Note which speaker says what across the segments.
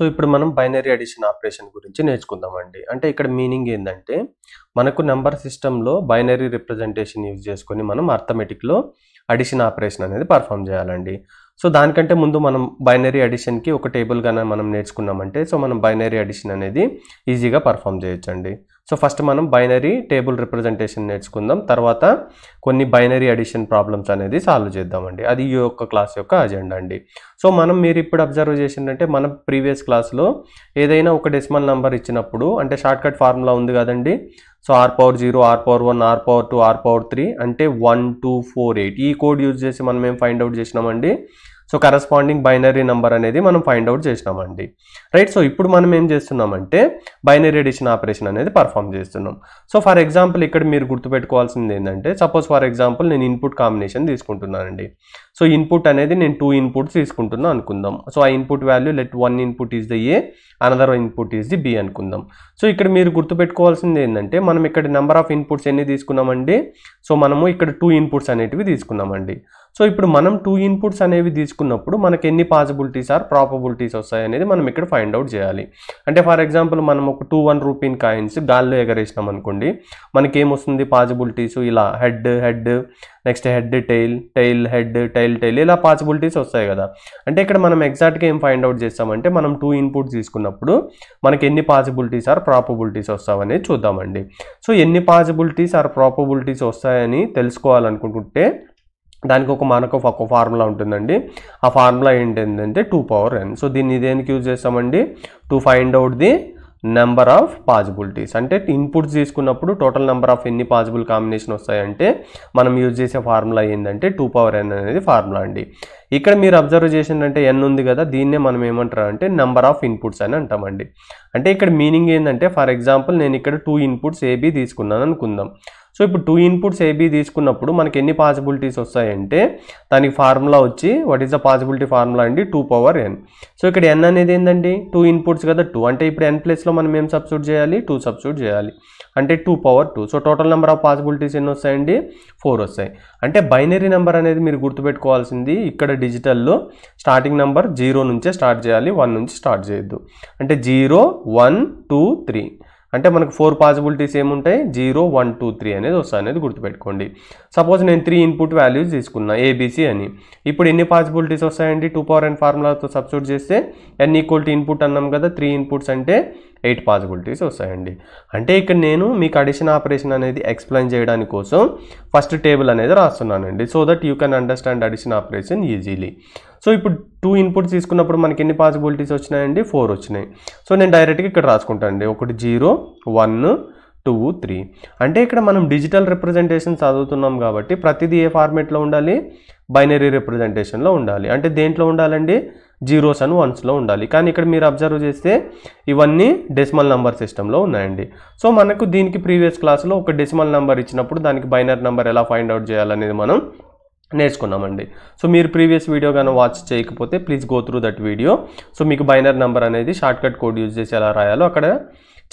Speaker 1: So ఇప్పుడు మనం binary addition operation గురించి నేర్చుకుందామండి అంటే ఇక్కడ మీనింగ్ ఏంటంటే మనకు నెంబర్ సిస్టంలో బైనరీ రిప్రజెంటేషన్ యూజ్ చేసుకొని మనం అర్థమెటిక్లో అడిషన్ ఆపరేషన్ అనేది పర్ఫామ్ చేయాలండి సో దానికంటే ముందు మనం బైనరీ అడిషన్కి ఒక టేబుల్గా మనం నేర్చుకున్నామంటే సో మనం బైనరీ అడిషన్ అనేది ఈజీగా పర్ఫామ్ చేయొచ్చండి సో ఫస్ట్ మనం బైనరీ టేబుల్ రిప్రజెంటేషన్ నేర్చుకుందాం తర్వాత కొన్ని బైనరీ అడిషన్ ప్రాబ్లమ్స్ అనేది సాల్వ్ చేద్దామండి అది ఈ యొక్క క్లాస్ యొక్క అజెండా అండి సో మనం మీరు ఇప్పుడు అబ్జర్వ్ చేసిందంటే మన ప్రీవియస్ క్లాస్లో ఏదైనా ఒక డెసిమల్ నెంబర్ ఇచ్చినప్పుడు అంటే షార్ట్కట్ ఫార్ములా ఉంది కదండి so R power zero R power one R power two R power three అంటే వన్ టూ ఫోర్ ఎయిట్ ఈ కోడ్ యూజ్ చేసి మనం ఏం ఫైండ్ అవుట్ చేసినామండి సో కరస్పాండింగ్ బైనరీ నెంబర్ అనేది మనం ఫైండ్ అవుట్ చేసినామండి రైట్ సో ఇప్పుడు మనం ఏం చేస్తున్నామంటే బైనరీ ఎడిషన్ ఆపరేషన్ అనేది పర్ఫామ్ చేస్తున్నాం సో ఫర్ ఎగ్జాంపుల్ ఇక్కడ మీరు గుర్తుపెట్టుకోవాల్సింది ఏంటంటే సపోజ్ ఫర్ ఎగ్జాంపుల్ నేను ఇన్పుట్ కాంబినేషన్ తీసుకుంటున్నానండి సో ఇన్పుట్ అనేది నేను టూ ఇన్పుట్స్ తీసుకుంటున్నా అనుకుందాం సో ఆ input value let one input is the A another input is the B అనుకుందాం సో ఇక్కడ మీరు గుర్తుపెట్టుకోవాల్సింది ఏంటంటే మనం ఇక్కడ నెంబర్ ఆఫ్ ఇన్పుట్స్ ఎన్ని తీసుకున్నామండి సో మనము ఇక్కడ టూ ఇన్పుట్స్ అనేటివి తీసుకున్నామండి సో ఇప్పుడు మనం టూ ఇన్పుట్స్ అనేవి తీసుకున్నప్పుడు మనకి ఎన్ని పాసిబిలిటీస్ ఆర్ ప్రాపబిలిటీస్ వస్తాయి అనేది మనం ఇక్కడ ఫైండ్ అవుట్ చేయాలి అంటే ఫర్ ఎగ్జాంపుల్ మనం ఒక టూ వన్ రూపీన్ కాయిన్స్ గాల్లో ఎగరేసినాం అనుకోండి మనకి ఏమొస్తుంది పాసిబిలిటీస్ ఇలా head head next head tail tail head tail tail ఇలా పాసిబిలిటీస్ వస్తాయి కదా అంటే ఇక్కడ మనం ఎగ్జాక్ట్గా ఏం ఫైండ్ అవుట్ చేస్తామంటే మనం టూ ఇన్పుట్స్ తీసుకున్నప్పుడు మనకి ఎన్ని పాసిబిలిటీస్ ఆర్ ప్రాపబిలిటీస్ వస్తామని చూద్దామండి సో ఎన్ని పాసిబిలిటీస్ ఆర్ ప్రాపబిలిటీస్ వస్తాయని తెలుసుకోవాలనుకుంటుంటే దానికి ఒక మనకు ఒక ఫార్ములా ఉంటుందండి ఆ ఫార్ములా ఏంటంటే టూ పవర్ ఎన్ సో దీన్ని దేనికి యూజ్ చేస్తామండి to find out the number of possibilities అంటే ఇన్పుట్స్ తీసుకున్నప్పుడు టోటల్ నెంబర్ ఆఫ్ ఎన్ని పాజిబుల్ కాంబినేషన్ వస్తాయంటే మనం యూజ్ చేసే ఫార్ములా ఏంటంటే టూ పవర్ ఎన్ అనేది ఫార్ములా అండి ఇక్కడ మీరు అబ్జర్వ్ చేసిందంటే ఎన్ ఉంది కదా దీన్నే మనం ఏమంటారు అంటే నెంబర్ ఆఫ్ ఇన్పుట్స్ అని అంటామండి అంటే ఇక్కడ మీనింగ్ ఏంటంటే ఫర్ ఎగ్జాంపుల్ నేను ఇక్కడ టూ ఇన్పుట్స్ ఏబీ తీసుకున్నాను అనుకుందాం సో ఇప్పుడు టూ ఇన్పుట్స్ ఏబీ తీసుకున్నప్పుడు మనకి ఎన్ని పాసిబిలిటీస్ వస్తాయంటే దానికి ఫార్ములా వచ్చి what is the possibility formula అండి టూ పవర్ ఎన్ సో ఇక్కడ ఎన్ అనేది ఏంటండి టూ ఇన్పుట్స్ కదా టూ అంటే ఇప్పుడు ఎన్ ప్లేస్లో మనం ఏం సబ్స్యూట్ చేయాలి టూ సబ్స్యూట్ చేయాలి అంటే two power two so total number of possibilities ఎన్ని వస్తాయండి ఫోర్ వస్తాయి అంటే బైనరీ నెంబర్ అనేది మీరు గుర్తుపెట్టుకోవాల్సింది ఇక్కడ డిజిటల్లో స్టార్టింగ్ నెంబర్ జీరో నుంచే స్టార్ట్ చేయాలి వన్ నుంచి స్టార్ట్ చేయొద్దు అంటే జీరో వన్ టూ త్రీ అంటే మనకు ఫోర్ పాసిబిలిటీస్ ఏముంటాయి జీరో వన్ టూ త్రీ అనేది వస్తుంది అనేది గుర్తుపెట్టుకోండి సపోజ్ నేను త్రీ ఇన్పుట్ వాల్యూస్ తీసుకున్నా ఏబీసీ అని ఇప్పుడు ఎన్ని పాసిబిలిటీస్ వస్తాయండి టూ పవర్ అండ్ ఫార్ములాతో సబ్స్టిట్యూట్ చేస్తే ఎన్ ఈక్వల్ టు ఇన్పుట్ అన్నాం కదా త్రీ ఇన్పుట్స్ అంటే ఎయిట్ పాసిబిలిటీస్ వస్తాయండి అంటే ఇక్కడ నేను మీకు అడిషన్ ఆపరేషన్ అనేది ఎక్స్ప్లెయిన్ చేయడానికి కోసం ఫస్ట్ టేబుల్ అనేది రాస్తున్నానండి so that you can understand addition operation easily so ఇప్పుడు టూ ఇన్పుట్స్ తీసుకున్నప్పుడు మనకి ఎన్ని పాసిబిలిటీస్ వచ్చినాయండి ఫోర్ వచ్చినాయి సో నేను డైరెక్ట్గా ఇక్కడ రాసుకుంటానండి ఒకటి జీరో వన్ టూ త్రీ అంటే ఇక్కడ మనం డిజిటల్ రిప్రజెంటేషన్ చదువుతున్నాం కాబట్టి ప్రతిదీ ఏ ఫార్మేట్లో ఉండాలి బైనరీ రిప్రజెంటేషన్లో ఉండాలి అంటే దేంట్లో ఉండాలండి జీరోస్ అండ్ వన్స్లో ఉండాలి కానీ ఇక్కడ మీరు అబ్జర్వ్ చేస్తే ఇవన్నీ డెసిమల్ నెంబర్ సిస్టంలో ఉన్నాయండి సో మనకు దీనికి ప్రీవియస్ క్లాస్లో ఒక డెసిమల్ నెంబర్ ఇచ్చినప్పుడు దానికి బైనరీ నెంబర్ ఎలా ఫైండ్ అవుట్ చేయాలనేది మనం నేర్చుకున్నామండి సో మీరు ప్రీవియస్ వీడియో కానీ వాచ్ చేయకపోతే please go through that video so మీకు బైనర్ నెంబర్ అనేది షార్ట్కట్ కోడ్ యూజ్ చేసి ఎలా రాయాలో అక్కడ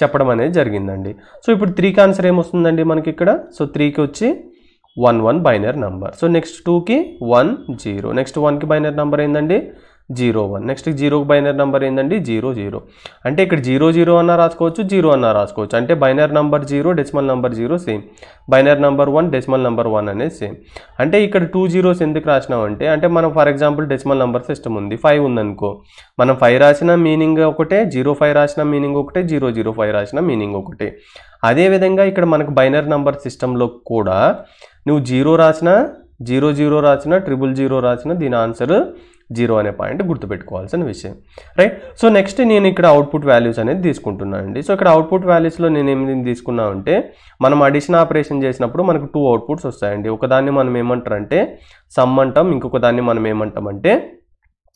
Speaker 1: చెప్పడం అనేది జరిగిందండి సో ఇప్పుడు త్రీకి ఆన్సర్ ఏమొస్తుందండి మనకి ఇక్కడ సో త్రీకి వచ్చి one one binary number so next టూకి వన్ జీరో నెక్స్ట్ వన్కి బైనర్ నంబర్ ఏంటండి zero one next zero binary number ఏంటండి జీరో జీరో అంటే ఇక్కడ జీరో జీరో అన్న రాసుకోవచ్చు జీరో అన్న రాసుకోవచ్చు అంటే binary number zero decimal number zero same binary number one decimal number one అనేది సేమ్ అంటే ఇక్కడ టూ జీరోస్ ఎందుకు రాసినామంటే అంటే మనం for example decimal number system ఉంది ఫైవ్ ఉందనుకో మనం ఫైవ్ రాసిన మీనింగ్ ఒకటే జీరో ఫైవ్ రాసిన మీనింగ్ ఒకటే జీరో జీరో ఫైవ్ రాసిన మీనింగ్ ఒకటే అదేవిధంగా ఇక్కడ మనకు బైనర్ నెంబర్ సిస్టంలో కూడా నువ్వు జీరో రాసిన జీరో జీరో రాసిన ట్రిపుల్ జీరో రాసిన దీని ఆన్సర్ జీరో అనే పాయింట్ గుర్తుపెట్టుకోవాల్సిన విషయం రైట్ సో నెక్స్ట్ నేను ఇక్కడ అవుట్పుట్ వాల్యూస్ అనేది తీసుకుంటున్నాను అండి సో ఇక్కడ అవుట్పుట్ వాల్యూస్లో నేను ఏమి తీసుకున్నా అంటే మనం అడిషన్ ఆపరేషన్ చేసినప్పుడు మనకు టూ అవుట్పుట్స్ వస్తాయండి ఒకదాన్ని మనం ఏమంటారంటే సమ్ అంటాం ఇంకొక దాన్ని మనం అంటే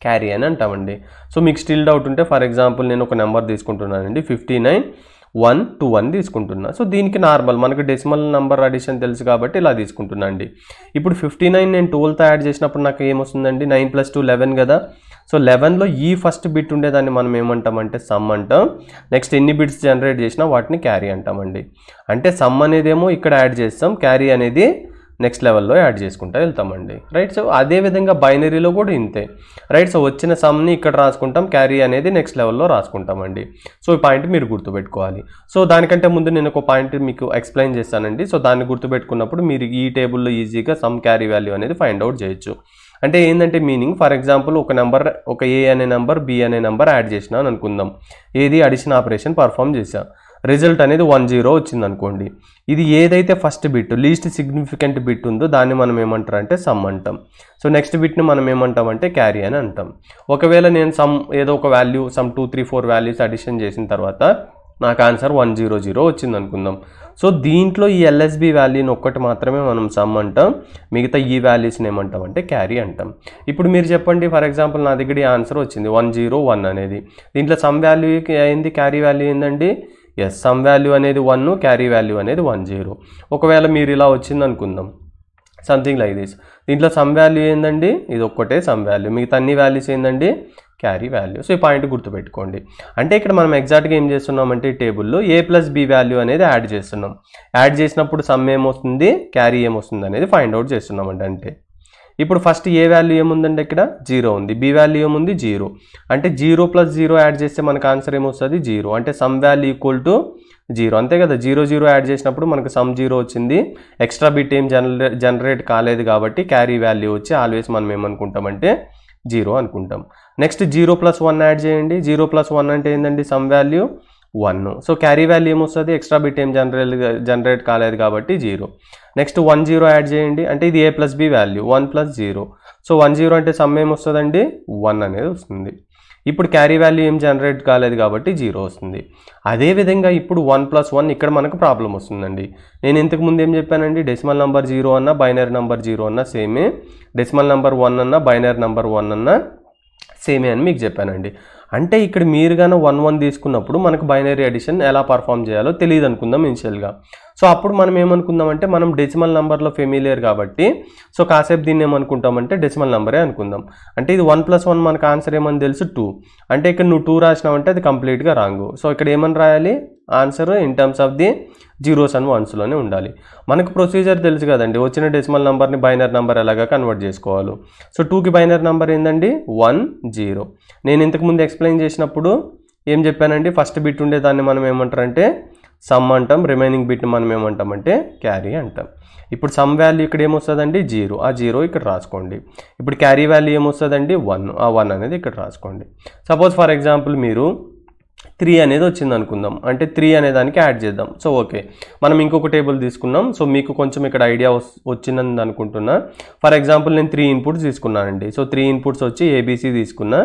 Speaker 1: క్యారీ అని అంటామండి సో మీకు స్టిల్ డౌట్ ఉంటే ఫర్ ఎగ్జాంపుల్ నేను ఒక నెంబర్ తీసుకుంటున్నానండి fifty nine one two one తీసుకుంటున్నా సో దీనికి నార్మల్ మనకు డెసిమల్ నెంబర్ అడిషన్ తెలుసు కాబట్టి ఇలా తీసుకుంటున్నా అండి ఇప్పుడు ఫిఫ్టీ నైన్ నేను ట్వెల్వ్తో యాడ్ చేసినప్పుడు నాకు ఏమొస్తుందండి నైన్ ప్లస్ టూ లెవెన్ కదా సో లెవెన్లో ఈ ఫస్ట్ బిట్ ఉండేదాన్ని మనం ఏమంటామంటే సమ్ అంటాం నెక్స్ట్ ఎన్ని బిట్స్ జనరేట్ చేసినా వాటిని క్యారీ అంటామండి అంటే సమ్ అనేదేమో ఇక్కడ యాడ్ చేస్తాం క్యారీ అనేది నెక్స్ట్ లెవెల్లో యాడ్ చేసుకుంటూ వెళ్తామండి రైట్ సో అదేవిధంగా బైనరీలో కూడా ఇంతే రైట్ సో వచ్చిన సమ్ని ఇక్కడ రాసుకుంటాం క్యారీ అనేది నెక్స్ట్ లెవెల్లో రాసుకుంటామండి సో ఈ పాయింట్ మీరు గుర్తుపెట్టుకోవాలి సో దానికంటే ముందు నేను ఒక పాయింట్ మీకు ఎక్స్ప్లెయిన్ చేస్తానండి సో దాన్ని గుర్తుపెట్టుకున్నప్పుడు మీరు ఈ టేబుల్లో ఈజీగా సమ్ క్యారీ వాల్యూ అనేది ఫైండ్ అవుట్ చేయొచ్చు అంటే ఏంటంటే మీనింగ్ ఫర్ ఎగ్జాంపుల్ ఒక నెంబర్ ఒక ఏ అనే నెంబర్ బి అనే నెంబర్ యాడ్ చేసినా అనుకుందాం ఏది అడిషన్ ఆపరేషన్ పర్ఫామ్ చేశాను రిజల్ట్ అనేది వన్ జీరో వచ్చింది అనుకోండి ఇది ఏదైతే first bit least significant bit ఉందో దాన్ని మనం ఏమంటారంటే సమ్ అంటాం సో నెక్స్ట్ బిట్ని మనం ఏమంటామంటే క్యారీ అని అంటాం ఒకవేళ నేను సమ్ ఏదో ఒక value sum two three four values addition చేసిన తర్వాత నాకు ఆన్సర్ వన్ జీరో జీరో వచ్చింది అనుకుందాం సో దీంట్లో ఈ ఎల్ఎస్బి వాల్యూని ఒక్కటి మాత్రమే మనం సమ్ అంటాం మిగతా ఈ వాల్యూస్ని ఏమంటాం అంటే క్యారీ అంటాం ఇప్పుడు మీరు చెప్పండి ఫర్ ఎగ్జాంపుల్ నా దగ్గర ఆన్సర్ వచ్చింది వన్ జీరో వన్ అనేది దీంట్లో సమ్ వాల్యూ అయింది క్యారీ వాల్యూ ఏంటండి ఎస్ సమ్ వాల్యూ అనేది వన్ క్యారీ వాల్యూ అనేది వన్ జీరో ఒకవేళ మీరు ఇలా వచ్చింది అనుకుందాం సంథింగ్ లైక్ దిస్ దీంట్లో సమ్ వాల్యూ ఏందండి ఇది ఒక్కటే సమ్ వాల్యూ మిగతా అన్ని వాల్యూస్ ఏందండి క్యారీ వాల్యూ సో ఈ పాయింట్ గుర్తుపెట్టుకోండి అంటే ఇక్కడ మనం ఎగ్జాక్ట్గా ఏం చేస్తున్నామంటే టేబుల్లో ఏ ప్లస్ బి వాల్యూ అనేది యాడ్ చేస్తున్నాం యాడ్ చేసినప్పుడు సమ్ ఏమొస్తుంది క్యారీ ఏమొస్తుంది అనేది ఫైండ్ అవుట్ చేస్తున్నామండి అంటే ఇప్పుడు ఫస్ట్ ఏ వాల్యూ ఏముందంటే ఇక్కడ జీరో ఉంది బి వాల్యూ ఏముంది జీరో అంటే జీరో ప్లస్ జీరో యాడ్ చేస్తే మనకు ఆన్సర్ ఏమొస్తుంది జీరో అంటే sum value equal to zero అంతే కదా జీరో జీరో యాడ్ చేసినప్పుడు మనకు సమ్ జీరో వచ్చింది ఎక్స్ట్రా బిట్ ఏం జనరే జనరేట్ కాలేదు కాబట్టి క్యారీ వాల్యూ వచ్చి ఆల్వేస్ మనం ఏమనుకుంటామంటే జీరో అనుకుంటాం next zero plus one add చేయండి జీరో ప్లస్ వన్ అంటే ఏంటండి sum value one so carry value ఏమొస్తుంది ఎక్స్ట్రా బిట్ ఏం జనరేట్ జనరేట్ కాలేదు కాబట్టి zero next one zero add చేయండి అంటే ఇది A plus B value one plus zero so one zero అంటే సమ్ ఏమొస్తుందండి వన్ అనేది వస్తుంది ఇప్పుడు క్యారీ వాల్యూ ఏం జనరేట్ కాలేదు కాబట్టి జీరో వస్తుంది అదేవిధంగా ఇప్పుడు వన్ ప్లస్ వన్ ఇక్కడ మనకు ప్రాబ్లం వస్తుందండి నేను ఇంతకు ముందు ఏం చెప్పానండి డెసిమల్ నెంబర్ జీరో అన్న బైనరీ నెంబర్ జీరో అన్న సేమే డెసిమల్ నెంబర్ వన్ అన్న బైనరీ నెంబర్ వన్ అన్న సేమే అని మీకు చెప్పానండి అంటే ఇక్కడ మీరు కానీ వన్ వన్ తీసుకున్నప్పుడు మనకు బైనరీ అడిషన్ ఎలా పర్ఫామ్ చేయాలో తెలియదు అనుకుందాం ఇన్షియల్గా సో అప్పుడు మనం ఏమనుకుందామంటే మనం డెసిమల్ నెంబర్లో ఫెమిలియర్ కాబట్టి సో కాసేపు దీన్ని ఏమనుకుంటామంటే డెసిమల్ నెంబరే అనుకుందాం అంటే ఇది వన్ ప్లస్ వన్ మనకు ఆన్సర్ ఏమని తెలుసు టూ అంటే ఇక్కడ నువ్వు టూ రాసినావంటే అది కంప్లీట్గా రాంగు సో ఇక్కడ ఏమని రాయాలి answer in terms of the zeros and వన్స్లోనే ఉండాలి మనకు ప్రొసీజర్ తెలుసు కదండి వచ్చిన డెసిమల్ నెంబర్ని బైనర్ నెంబర్ ఎలాగా కన్వర్ట్ చేసుకోవాలి సో టూకి బైనర్ నెంబర్ ఏంటండి వన్ జీరో నేను ఇంతకుముందు ఎక్స్ప్లెయిన్ చేసినప్పుడు ఏం చెప్పానండి ఫస్ట్ బిట్ ఉండేదాన్ని మనం ఏమంటారంటే సమ్ అంటాం రిమైనింగ్ బిట్ని మనం ఏమంటామంటే క్యారీ అంటాం ఇప్పుడు సమ్ వాల్యూ ఇక్కడ ఏమొస్తుందండి జీరో ఆ జీరో ఇక్కడ రాసుకోండి ఇప్పుడు క్యారీ వాల్యూ ఏమొస్తుందండి వన్ ఆ వన్ అనేది ఇక్కడ రాసుకోండి సపోజ్ ఫర్ ఎగ్జాంపుల్ మీరు త్రీ అనేది వచ్చింది అనుకుందాం అంటే త్రీ అనే దానికి యాడ్ చేద్దాం సో ఓకే మనం ఇంకొక టేబుల్ తీసుకున్నాం సో మీకు కొంచెం ఇక్కడ ఐడియా వచ్చిందని అనుకుంటున్నా ఫర్ ఎగ్జాంపుల్ నేను త్రీ ఇన్పుట్స్ తీసుకున్నానండి సో త్రీ ఇన్పుట్స్ వచ్చి ఏబీసీ తీసుకున్నా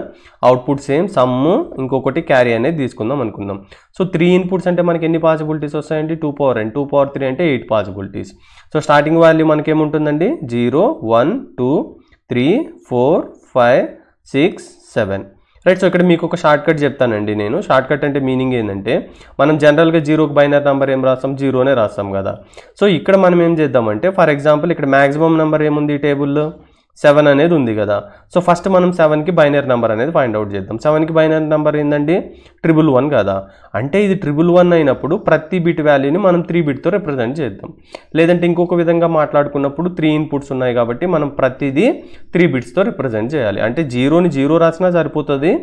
Speaker 1: అవుట్పుట్ సేమ్ సమ్ము ఇంకొకటి క్యారీ అనేది తీసుకుందాం అనుకుందాం సో త్రీ ఇన్పుట్స్ అంటే మనకి ఎన్ని పాసిబిలిటీస్ వస్తాయండి two power and two power three అంటే eight possibilities so starting value మనకేముంటుందండి zero one two three four five six seven right so ఇక్కడ మీకు ఒక షార్ట్ కట్ చెప్తానండి నేను షార్ట్ కట్ అంటే మీనింగ్ ఏంటంటే మనం జనరల్గా జీరోకి బైనర్ నెంబర్ ఏం రాస్తాం జీరోనే రాస్తాం కదా సో ఇక్కడ మనం ఏం చేద్దామంటే ఫర్ ఎగ్జాంపుల్ ఇక్కడ మ్యాక్సిమం నెంబర్ ఏముంది ఈ టేబుల్లో సెవెన్ అనేది ఉంది కదా సో ఫస్ట్ మనం సెవెన్కి బైనరీ నెంబర్ అనేది ఫైండ్ అవుట్ చేద్దాం సెవెన్కి బైనరీ నెంబర్ ఏంటండి ట్రిబుల్ వన్ కదా అంటే ఇది ట్రిబుల్ వన్ అయినప్పుడు ప్రతి బిట్ వాల్యూని మనం త్రీ బిట్తో రిప్రజెంట్ చేద్దాం లేదంటే ఇంకొక విధంగా మాట్లాడుకున్నప్పుడు త్రీ ఇన్పుట్స్ ఉన్నాయి కాబట్టి మనం ప్రతిదీ త్రీ బిట్స్తో రిప్రజెంట్ చేయాలి అంటే జీరోని జీరో రాసినా సరిపోతుంది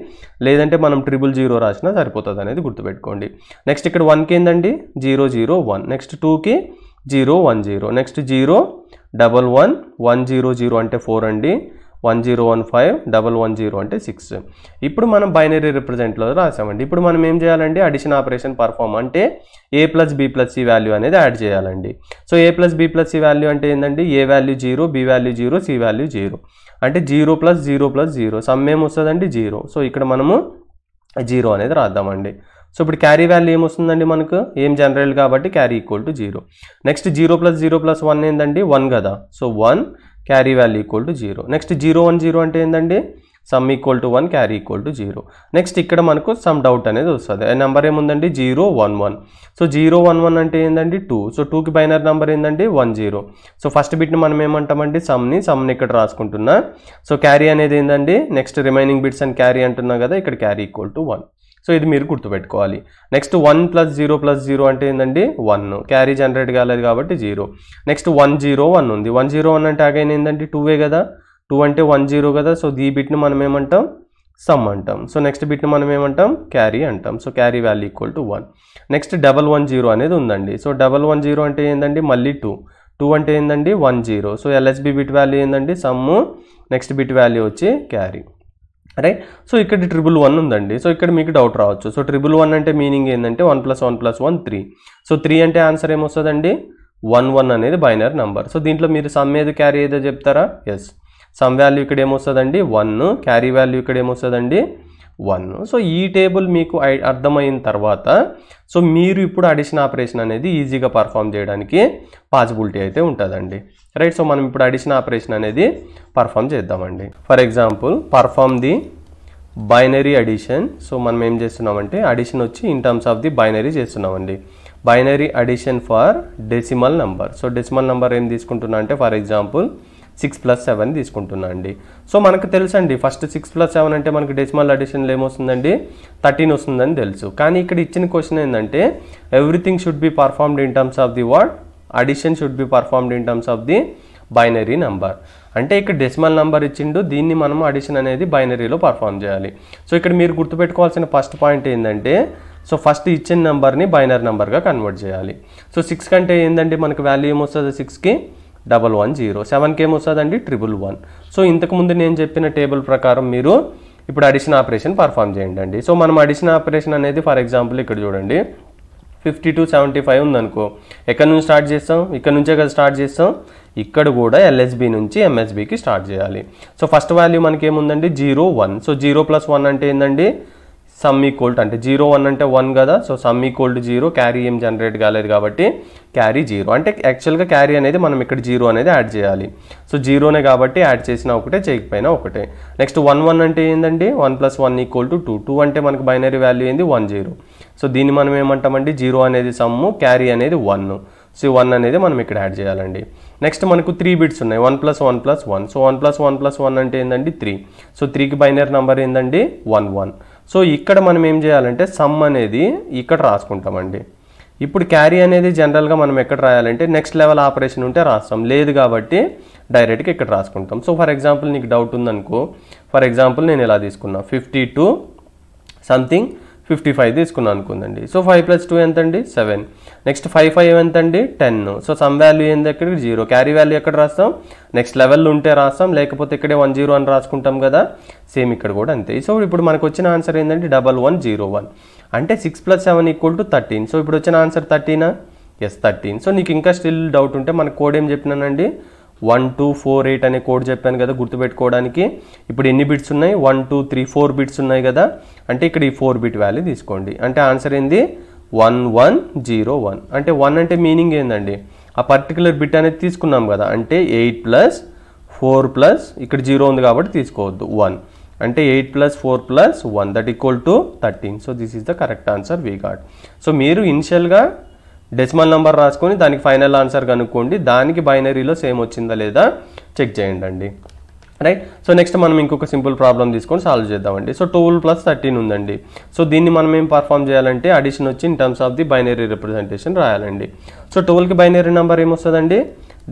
Speaker 1: లేదంటే మనం ట్రిబుల్ జీరో రాసినా సరిపోతుంది అనేది గుర్తుపెట్టుకోండి నెక్స్ట్ ఇక్కడ వన్కి ఏంటండి జీరో జీరో వన్ నెక్స్ట్ టూకి zero one zero next zero double one one zero zero అంటే ఫోర్ అండి one zero one five double one zero అంటే సిక్స్ ఇప్పుడు మనం బైనరీ రిప్రజెంట్లో రాసామండి ఇప్పుడు మనం ఏం చేయాలండి అడిషన్ ఆపరేషన్ పర్ఫామ్ అంటే A plus B plus C value అనేది యాడ్ చేయాలండి so A plus B plus C value అంటే ఏంటండి A value zero B value zero C value zero అంటే zero plus zero plus zero sum ఏం వస్తుందండి zero so ఇక్కడ మనము zero అనేది రాద్దామండి సో ఇప్పుడు క్యారీ వాల్యూ ఏమొస్తుందండి మనకు ఏం జనరల్ కాబట్టి carry equal to zero next zero plus zero plus one ఏంటండి వన్ కదా so one carry value equal to zero next zero one zero అంటే ఏంటండి sum equal to one carry equal to zero next ఇక్కడ మనకు sum doubt అనేది వస్తుంది number ఏముందండి zero one one so zero one one అంటే ఏంటండి టూ సో టూకి బైనర్ నెంబర్ ఏంటండి వన్ జీరో సో ఫస్ట్ బిట్ని మనం ఏమంటామండి సమ్ని సమ్ని ఇక్కడ రాసుకుంటున్నా సో క్యారీ అనేది ఏంటండి next remaining bits and carry అంటున్నా కదా ఇక్కడ carry equal to one so ఇది మీరు గుర్తుపెట్టుకోవాలి next one plus zero plus zero అంటే ఏంటండి వన్ క్యారీ జనరేట్ కాలేదు కాబట్టి zero next one zero one ఉంది వన్ జీరో వన్ అంటే అగైన్ ఏంటంటే టూవే కదా టూ అంటే వన్ జీరో కదా సో ఈ బిట్ని మనం ఏమంటాం సమ్ అంటాం సో నెక్స్ట్ బిట్ని మనం ఏమంటాం క్యారీ అంటాం so carry value equal to one next double one zero అనేది ఉందండి సో డబల్ వన్ జీరో అంటే ఏంటండి మళ్ళీ టూ టూ అంటే ఏంటండి one zero so LSB bit value ఏంటండి సమ్ము నెక్స్ట్ బిట్ వాల్యూ వచ్చి క్యారీ రైట్ సో ఇక్కడ ట్రిపుల్ వన్ ఉందండి సో ఇక్కడ మీకు డౌట్ రావచ్చు సో ట్రిపుల్ వన్ అంటే మీనింగ్ ఏంటంటే one plus one plus one three so three అంటే ఆన్సర్ ఏమొస్తుందండి వన్ వన్ అనేది బైనర్ నంబర్ సో దీంట్లో మీరు సమ్ ఏది క్యారీ ఏదో చెప్తారా ఎస్ సమ్ వాల్యూ ఇక్కడ ఏమొస్తుందండి వన్ క్యారీ వాల్యూ ఇక్కడ ఏమొస్తుందండి వన్ సో ఈ టేబుల్ మీకు అర్థమైన తర్వాత సో మీరు ఇప్పుడు అడిషన్ ఆపరేషన్ అనేది ఈజీగా పర్ఫామ్ చేయడానికి పాసిబిలిటీ అయితే ఉంటుందండి రైట్ సో మనం ఇప్పుడు అడిషన్ ఆపరేషన్ అనేది పర్ఫామ్ చేద్దామండి for example perform the binary addition so మనం ఏం చేస్తున్నామంటే అడిషన్ వచ్చి in terms of the binary చేస్తున్నామండి binary addition for decimal number so decimal number ఏం తీసుకుంటున్నా అంటే for example six plus seven తీసుకుంటున్నా అండి సో మనకు తెలుసండి ఫస్ట్ సిక్స్ ప్లస్ సెవెన్ అంటే మనకి డెసిమల్ అడిషన్లు ఏమొస్తుందండి థర్టీన్ వస్తుందని తెలుసు కానీ ఇక్కడ ఇచ్చిన క్వశ్చన్ ఏంటంటే everything should be performed in terms of the word addition should be performed in terms of the binary number అంటే ఇక్కడ డెసిమల్ నెంబర్ ఇచ్చిండు దీన్ని మనం అడిషన్ అనేది బైనరీలో పర్ఫామ్ చేయాలి సో ఇక్కడ మీరు గుర్తుపెట్టుకోవాల్సిన ఫస్ట్ పాయింట్ ఏంటంటే సో ఫస్ట్ ఇచ్చిన నెంబర్ని బైనరీ నెంబర్గా కన్వర్ట్ చేయాలి సో సిక్స్ కంటే ఏంటంటే మనకు వాల్యూ ఏమొస్తుంది సిక్స్కి డబల్ వన్ జీరో సెవెన్కి అండి ట్రిపుల్ వన్ సో ఇంతకుముందు నేను చెప్పిన టేబుల్ ప్రకారం మీరు ఇప్పుడు అడిషన్ ఆపరేషన్ పర్ఫామ్ చేయండి అండి సో మనం అడిషన్ ఆపరేషన్ అనేది ఫర్ ఎగ్జాంపుల్ ఇక్కడ చూడండి ఫిఫ్టీ టు సెవెంటీ ఫైవ్ ఉందనుకో ఎక్కడి నుంచి స్టార్ట్ చేస్తాం ఇక్కడ నుంచే కదా స్టార్ట్ చేస్తాం ఇక్కడ కూడా ఎల్ఎస్బి నుంచి ఎంఎస్బికి స్టార్ట్ చేయాలి సో ఫస్ట్ వాల్యూ మనకి ఏముందండి zero one so zero plus one అంటే ఏంటండి సమ్ ఈక్వల్ టు అంటే జీరో వన్ అంటే వన్ కదా so sum equal to zero carry ఏం జనరేట్ కాలేదు కాబట్టి క్యారీ జీరో అంటే యాక్చువల్గా క్యారీ అనేది మనం ఇక్కడ జీరో అనేది యాడ్ చేయాలి సో జీరోనే కాబట్టి యాడ్ చేసినా ఒకటే చేయకపోయినా ఒకటే నెక్స్ట్ వన్ వన్ అంటే ఏంటండి one plus one equal to two two అంటే మనకు బైనరీ వాల్యూ ఏంది వన్ జీరో సో దీన్ని మనం ఏమంటామండి జీరో అనేది సమ్ము క్యారీ అనేది వన్ సో వన్ అనేది మనం ఇక్కడ యాడ్ చేయాలండి నెక్స్ట్ మనకు త్రీ బిట్స్ ఉన్నాయి one plus one plus one so one plus one plus one అంటే ఏంటండి త్రీ సో త్రీకి బైనరీ నెంబర్ ఏంటండి వన్ వన్ సో ఇక్కడ మనం ఏం చేయాలంటే సమ్ అనేది ఇక్కడ రాసుకుంటామండి ఇప్పుడు క్యారీ అనేది జనరల్గా మనం ఎక్కడ రాయాలంటే నెక్స్ట్ లెవెల్ ఆపరేషన్ ఉంటే రాస్తాం లేదు కాబట్టి డైరెక్ట్గా ఇక్కడ రాసుకుంటాం సో ఫర్ ఎగ్జాంపుల్ నీకు డౌట్ ఉందనుకో ఫర్ ఎగ్జాంపుల్ నేను ఇలా తీసుకున్నా fifty to something fifty five తీసుకున్నాను అనుకుందండి సో ఫైవ్ ప్లస్ టూ ఎంత అండి సెవెన్ నెక్స్ట్ ఫైవ్ ఫైవ్ ఎంత అండి టెన్ సో సమ్ వాల్యూ ఏంది ఎక్కడ జీరో క్యారీ వాల్యూ ఎక్కడ రాస్తాం నెక్స్ట్ లెవెల్ ఉంటే రాస్తాం లేకపోతే ఇక్కడే వన్ జీరో అని రాసుకుంటాం కదా సేమ్ ఇక్కడ కూడా అంతే సో ఇప్పుడు మనకు వచ్చిన ఆన్సర్ ఏంటంటే డబల్ వన్ జీరో వన్ అంటే six plus seven equal to thirteen so ఇప్పుడు వచ్చిన ఆన్సర్ థర్టీనా ఎస్ థర్టీన్ సో నీకు ఇంకా స్టిల్ డౌట్ ఉంటే మన కోడ్ ఏం చెప్పినానండి వన్ టూ ఫోర్ ఎయిట్ అనే కోడ్ చెప్పాను కదా గుర్తుపెట్టుకోవడానికి ఇప్పుడు ఎన్ని బిట్స్ ఉన్నాయి one two three four bits ఉన్నాయి కదా అంటే ఇక్కడ ఈ ఫోర్ బిట్ వాల్యూ తీసుకోండి అంటే ఆన్సర్ ఏంది వన్ వన్ జీరో వన్ అంటే వన్ అంటే మీనింగ్ ఏందండి ఆ పర్టికులర్ బిట్ అనేది తీసుకున్నాం కదా అంటే ఎయిట్ ప్లస్ ఫోర్ ప్లస్ ఇక్కడ జీరో ఉంది కాబట్టి తీసుకోవద్దు వన్ అంటే eight plus four plus one that equal to thirteen so this is the correct answer we got so మీరు ఇనిషియల్గా డెసిమల్ నెంబర్ రాసుకొని దానికి ఫైనల్ ఆన్సర్ కనుక్కోండి దానికి బైనరీలో సేమ్ వచ్చిందా లేదా చెక్ చేయండి అండి రైట్ సో నెక్స్ట్ మనం ఇంకొక సింపుల్ ప్రాబ్లం తీసుకొని సాల్వ్ చేద్దామండి సో టూల్ ప్లస్ థర్టీన్ ఉందండి సో దీన్ని మనం ఏం పర్ఫామ్ చేయాలంటే అడిషన్ వచ్చి in terms of the binary representation రాయాలండి సో టూల్కి బైనరీ నెంబర్ ఏమొస్తుందండి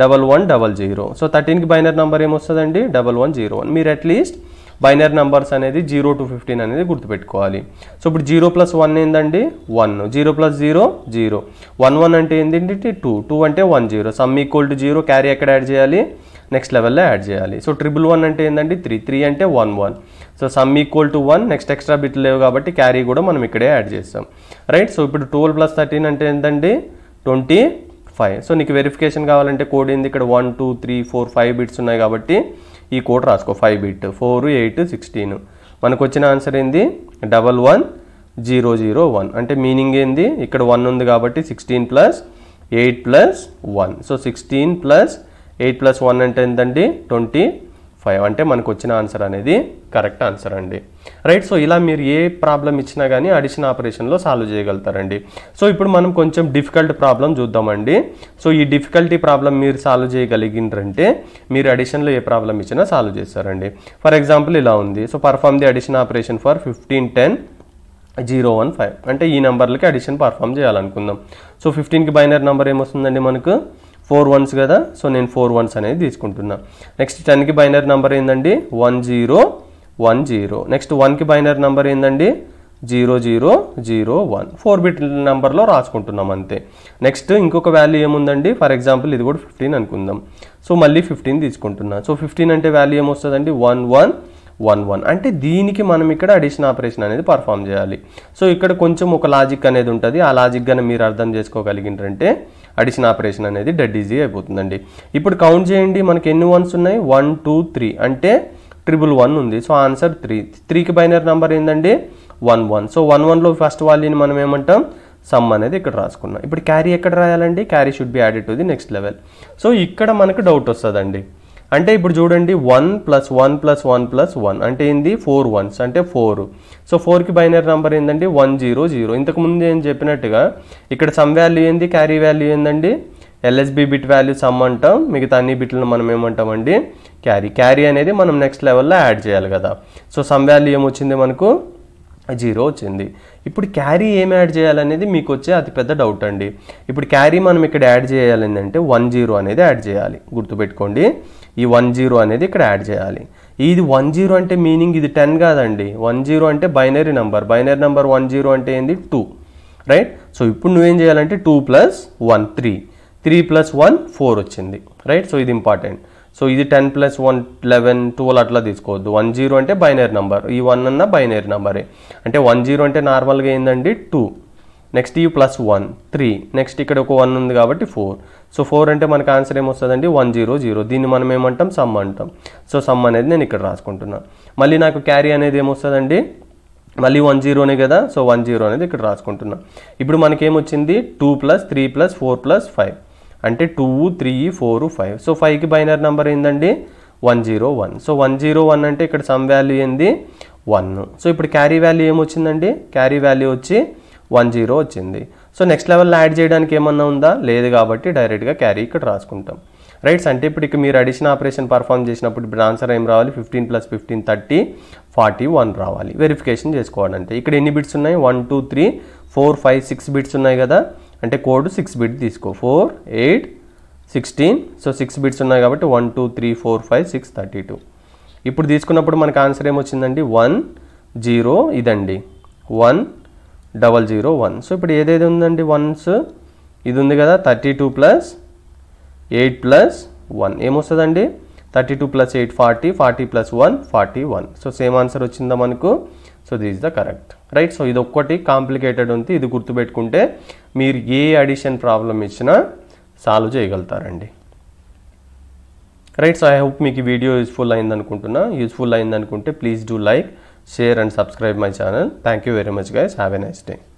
Speaker 1: double one double zero so థర్టీన్కి బైనరీ నెంబర్ ఏమొస్తుందండి డబల్ వన్ జీరో వన్ మీరు అట్లీస్ట్ బైనరీ నంబర్స్ అనేది జీరో టు ఫిఫ్టీన్ అనేది గుర్తుపెట్టుకోవాలి సో ఇప్పుడు జీరో ప్లస్ వన్ ఏందండి one zero plus zero zero one one అంటే ఏంటంటే టూ టూ అంటే one zero sum equal to zero carry ఎక్కడ యాడ్ చేయాలి నెక్స్ట్ లెవెల్లో యాడ్ చేయాలి సో ట్రిపుల్ వన్ అంటే ఏంటండి త్రీ త్రీ అంటే one one so sum equal to one next extra bit లేవు కాబట్టి క్యారీ కూడా మనం ఇక్కడే యాడ్ చేస్తాం రైట్ సో ఇప్పుడు ట్వెల్వ్ ప్లస్ థర్టీన్ అంటే ఏంటండి ట్వంటీ ఫైవ్ సో నీకు వెరిఫికేషన్ కావాలంటే కోడ్ ఏంది ఇక్కడ one two three four five bits ఉన్నాయి కాబట్టి ఈ కోడ్ రాసుకో five bit four eight sixteen మనకు వచ్చిన ఆన్సర్ ఏంది double one zero zero one అంటే మీనింగ్ ఏంది ఇక్కడ వన్ ఉంది కాబట్టి sixteen plus eight plus one so sixteen plus eight plus one అంటే ఏంటండి ట్వంటీ ఫైవ్ అంటే మనకు వచ్చిన ఆన్సర్ అనేది కరెక్ట్ ఆన్సర్ అండి రైట్ సో ఇలా మీరు ఏ ప్రాబ్లం ఇచ్చినా కానీ అడిషన్ ఆపరేషన్లో సాల్వ్ చేయగలుగుతారండి సో ఇప్పుడు మనం కొంచెం డిఫికల్ట్ ప్రాబ్లం చూద్దామండి సో ఈ డిఫికల్టీ ప్రాబ్లం మీరు సాల్వ్ చేయగలిగినారంటే మీరు అడిషన్లో ఏ ప్రాబ్లం ఇచ్చినా సాల్వ్ చేస్తారండి ఫర్ ఎగ్జాంపుల్ ఇలా ఉంది so perform the addition operation for fifteen ten zero one five అంటే ఈ నెంబర్లకి అడిషన్ పర్ఫామ్ చేయాలనుకుందాం సో ఫిఫ్టీన్కి బైనర్ నెంబర్ ఏమొస్తుందండి మనకు ఫోర్ వన్స్ కదా సో నేను ఫోర్ వన్స్ అనేది తీసుకుంటున్నా నెక్స్ట్ టెన్కి బైనర్ నెంబర్ ఏందండి one zero one zero next వన్కి బైనర్ నెంబర్ ఏందండి zero zero zero one four bit నెంబర్లో రాసుకుంటున్నాం అంతే నెక్స్ట్ ఇంకొక వాల్యూ ఏముందండి ఫర్ ఎగ్జాంపుల్ ఇది కూడా ఫిఫ్టీన్ అనుకుందాం సో మళ్ళీ ఫిఫ్టీన్ తీసుకుంటున్నాను సో ఫిఫ్టీన్ అంటే వాల్యూ ఏమొస్తుందండి వన్ వన్ వన్ వన్ అంటే దీనికి మనం ఇక్కడ అడిషన్ ఆపరేషన్ అనేది పర్ఫామ్ చేయాలి సో ఇక్కడ కొంచెం ఒక లాజిక్ అనేది ఉంటుంది ఆ లాజిక్ కానీ మీరు అర్థం చేసుకోగలిగినంటే అడిషన్ ఆపరేషన్ అనేది డెడ్ ఈజీ అయిపోతుందండి ఇప్పుడు కౌంట్ చేయండి మనకి ఎన్ని వన్స్ ఉన్నాయి వన్ టూ త్రీ అంటే ట్రిపుల్ వన్ ఉంది సో ఆన్సర్ త్రీ త్రీకి బైనర్ నెంబర్ ఏంటండి వన్ వన్ సో వన్ వన్లో ఫస్ట్ వాల్యూని మనం ఏమంటాం సమ్ అనేది ఇక్కడ రాసుకున్నాం ఇప్పుడు క్యారీ ఎక్కడ రాయాలండి carry should be added to the next level so ఇక్కడ మనకు డౌట్ వస్తుందండి అంటే ఇప్పుడు చూడండి one plus one plus one plus one అంటే ఏంది ఫోర్ వన్స్ అంటే ఫోర్ సో ఫోర్కి బైనరీ నెంబర్ ఏంటండి వన్ జీరో జీరో ఇంతకుముందు ఏం చెప్పినట్టుగా ఇక్కడ సమ్ వాల్యూ ఏంది క్యారీ వాల్యూ ఏందండి ఎల్ఎస్బి బిట్ వాల్యూ సమ్ అంటాం మిగతా అన్ని బిట్లను మనం ఏమంటామండి క్యారీ క్యారీ అనేది మనం నెక్స్ట్ లెవెల్లో యాడ్ చేయాలి కదా సో సమ్ వాల్యూ ఏమొచ్చింది మనకు జీరో వచ్చింది ఇప్పుడు క్యారీ ఏం యాడ్ చేయాలనేది మీకు వచ్చే అతిపెద్ద డౌట్ అండి ఇప్పుడు క్యారీ మనం ఇక్కడ యాడ్ చేయాలి ఏంటంటే వన్ జీరో అనేది యాడ్ చేయాలి గుర్తుపెట్టుకోండి ఈ వన్ జీరో అనేది ఇక్కడ యాడ్ చేయాలి ఇది వన్ జీరో అంటే మీనింగ్ ఇది టెన్ కాదండి వన్ జీరో అంటే binary number binary number one zero అంటే ఏంది టూ రైట్ సో ఇప్పుడు నువ్వేం చేయాలంటే two plus one three three plus one four వచ్చింది రైట్ సో ఇది ఇంపార్టెంట్ సో ఇది ten plus one eleven twelve అట్లా తీసుకోవద్దు వన్ జీరో అంటే బైనరీ నెంబర్ ఈ వన్ అన్న బైనరీ నెంబరే అంటే వన్ జీరో అంటే నార్మల్గా ఏంటండి టూ నెక్స్ట్ ఈ ప్లస్ వన్ త్రీ నెక్స్ట్ ఇక్కడ ఒక వన్ ఉంది కాబట్టి ఫోర్ సో ఫోర్ అంటే మనకు ఆన్సర్ ఏమొస్తుందండి వన్ జీరో జీరో దీన్ని మనం ఏమంటాం సమ్ అంటాం సో సమ్ అనేది నేను ఇక్కడ రాసుకుంటున్నాను మళ్ళీ నాకు క్యారీ అనేది ఏమొస్తుందండి మళ్ళీ వన్ జీరోనే కదా సో వన్ జీరో అనేది ఇక్కడ రాసుకుంటున్నాను ఇప్పుడు మనకేమొచ్చింది two plus three plus four plus five అంటే two three four five so ఫైవ్కి బైనర్ నెంబర్ ఏందండి one zero one so one zero one అంటే ఇక్కడ సమ్ వాల్యూ ఏంది వన్ సో ఇప్పుడు క్యారీ వాల్యూ ఏమొచ్చిందండి క్యారీ వాల్యూ వచ్చి వన్ జీరో వచ్చింది సో నెక్స్ట్ లెవెల్ యాడ్ చేయడానికి ఏమన్నా ఉందా లేదు కాబట్టి డైరెక్ట్గా క్యారీ ఇక్కడ రాసుకుంటాం రైట్స్ అంటే ఇప్పుడు మీరు అడిషన్ ఆపరేషన్ పర్ఫామ్ చేసినప్పుడు ఇప్పుడు ఆన్సర్ ఏం రావాలి fifteen plus fifteen thirty forty one రావాలి వెరిఫికేషన్ చేసుకోవాలంటే ఇక్కడ ఎన్ని బిట్స్ ఉన్నాయి one two three four five six bits ఉన్నాయి కదా అంటే కోడ్ సిక్స్ బిట్ తీసుకో four eight sixteen so six bits ఉన్నాయి కాబట్టి one two three four five six thirty two ఇప్పుడు తీసుకున్నప్పుడు మనకు ఆన్సర్ ఏమొచ్చిందండి వన్ జీరో ఇదండి one double zero one so ఇప్పుడు ఏదైతే ఉందండి వన్స్ ఇది ఉంది కదా thirty two plus eight plus one ఏమొస్తుందండి thirty two plus eight forty forty plus one forty one so same answer వచ్చిందా మనకు so this the correct right so ఇది ఒక్కటి కాంప్లికేటెడ్ ఉంది ఇది గుర్తుపెట్టుకుంటే మీరు ఏ అడిషన్ ప్రాబ్లం ఇచ్చినా సాల్వ్ చేయగలుగుతారండి రైట్ సో ఐ హోప్ మీకు ఈ వీడియో యూస్ఫుల్ అయిందనుకుంటున్నా యూస్ఫుల్ అయిందనుకుంటే please do like share and subscribe my channel. Thank you very much guys. Have a nice day.